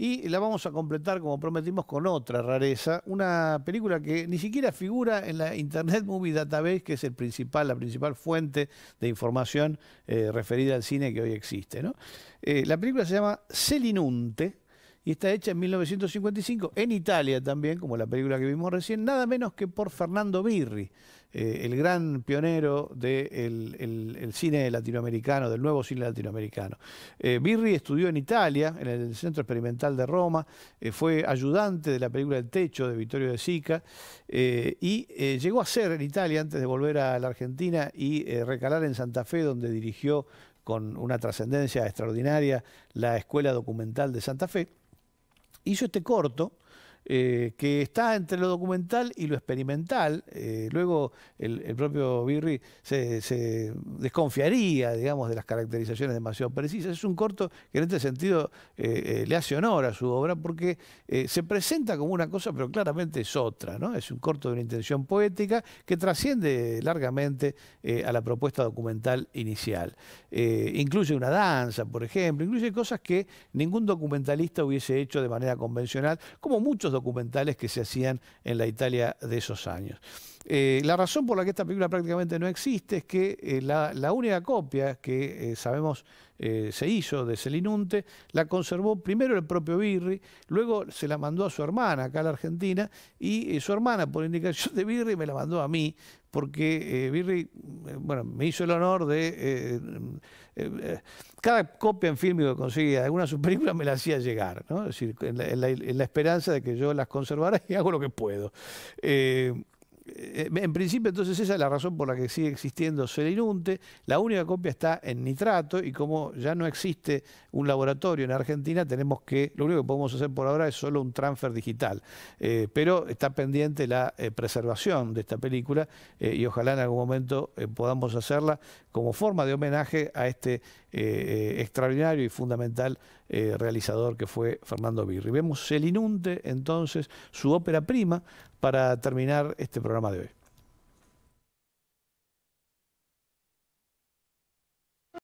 Y la vamos a completar, como prometimos, con otra rareza, una película que ni siquiera figura en la Internet Movie Database, que es el principal, la principal fuente de información eh, referida al cine que hoy existe. Eh, la película se llama Celinunte, y está hecha en 1955 en Italia también, como la película que vimos recién, nada menos que por Fernando Birri, eh, el gran pionero del cine latinoamericano, del nuevo cine latinoamericano. Eh, Birri estudió en Italia, en el Centro Experimental de Roma, eh, fue ayudante de la película El Techo de Vittorio de Sica y llegó a ser en Italia antes de volver a la Argentina y recalar en Santa Fe, donde dirigió con una trascendencia extraordinaria la Escuela Documental de Santa Fe hizo este corto eh, que está entre lo documental y lo experimental. Eh, luego el, propio Birri se, desconfiaría, digamos, de las caracterizaciones demasiado precisas. Es un corto que en este sentido eh, le hace honor a su obra porque se presenta como una cosa, pero claramente es otra. Es un corto de una intención poética que trasciende largamente a la propuesta documental inicial. incluye una danza, por ejemplo, incluye cosas que ningún documentalista hubiese hecho de manera convencional, como muchos documentales que se hacían en la Italia de esos años. Eh, la razón por la que esta película prácticamente no existe es que eh, la, única copia que eh, sabemos se hizo de Selinunte la conservó primero el propio Birri, luego se la mandó a su hermana acá a la Argentina y su hermana, por indicación de Birri, me la mandó a mí porque Birri bueno, me hizo el honor de eh, eh, cada copia en film que conseguía de alguna de sus películas me la hacía llegar, ¿no? decir, en la, esperanza de que yo las conservara y hago lo que puedo. Eh, eh, en principio, entonces, esa es la razón por la que sigue existiendo Selinunte, La única copia está en nitrato y como ya no existe un laboratorio en Argentina, tenemos que, lo único que podemos hacer por ahora es solo un transfer digital. Eh, pero está pendiente la eh, preservación de esta película y ojalá en algún momento podamos hacerla como forma de homenaje a este eh, eh, extraordinario y fundamental eh, realizador que fue Fernando Birri. Vemos el inunte, entonces su ópera prima para terminar este programa de hoy.